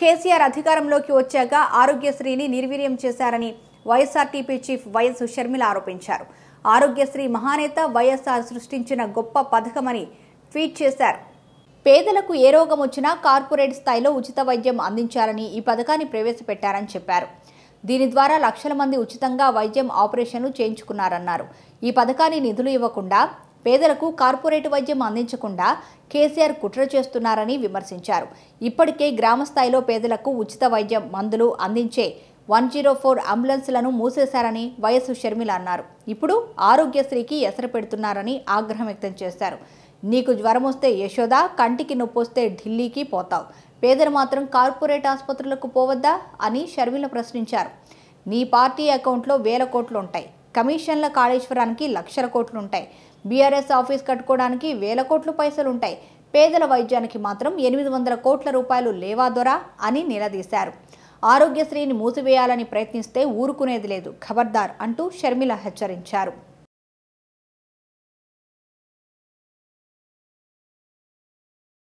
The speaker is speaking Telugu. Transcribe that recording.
కేసీఆర్ అధికారంలోకి వచ్చాక ఆరోగ్యశ్రీని నిర్వీర్యం చేశారని వైఎస్ఆర్టీపీ చీఫ్ వైఎస్ షర్మిల ఆరోపించారు ఆరోగ్యశ్రీ మహానేత వైఎస్ఆర్ సృష్టించిన గొప్ప పథకమని ట్వీట్ చేశారు పేదలకు ఏ రోగం వచ్చినా కార్పొరేట్ స్థాయిలో ఉచిత వైద్యం అందించాలని ఈ పథకాన్ని ప్రవేశపెట్టారని చెప్పారు దీని ద్వారా లక్షల మంది ఉచితంగా వైద్యం ఆపరేషన్లు చేయించుకున్నారన్నారు ఈ పథకాన్ని నిధులు ఇవ్వకుండా పేదలకు కార్పొరేట్ వైద్యం అందించకుండా కేసీఆర్ కుట్ర చేస్తున్నారని విమర్శించారు ఇప్పటికే గ్రామ స్థాయిలో పేదలకు ఉచిత వైద్యం మందులు అందించే వన్ జీరో ఫోర్ అంబులెన్స్లను మూసేశారని వైఎస్ షర్మిల అన్నారు ఇప్పుడు ఆరోగ్యశ్రీకి ఎసర పెడుతున్నారని ఆగ్రహం వ్యక్తం చేశారు నీకు జ్వరం వస్తే యశోద కంటికి నొప్పొస్తే ఢిల్లీకి పోతావు పేదలు మాత్రం కార్పొరేట్ ఆసుపత్రులకు పోవద్దా అని షర్మిల ప్రశ్నించారు నీ పార్టీ అకౌంట్లో వేల కోట్లు ఉంటాయి కమిషన్ల కాళేశ్వరానికి లక్షల కోట్లు ఉంటాయి బీఆర్ఎస్ ఆఫీస్ కట్టుకోవడానికి వేల కోట్లు పైసలు ఉంటాయి పేదల వైద్యానికి మాత్రం ఎనిమిది వందల కోట్ల రూపాయలు లేవా దొరా అని నిలదీశారు ఆరోగ్యశ్రీని మూసివేయాలని ప్రయత్నిస్తే ఊరుకునేది లేదు ఖబర్దార్ అంటూ షర్మిల హెచ్చరించారు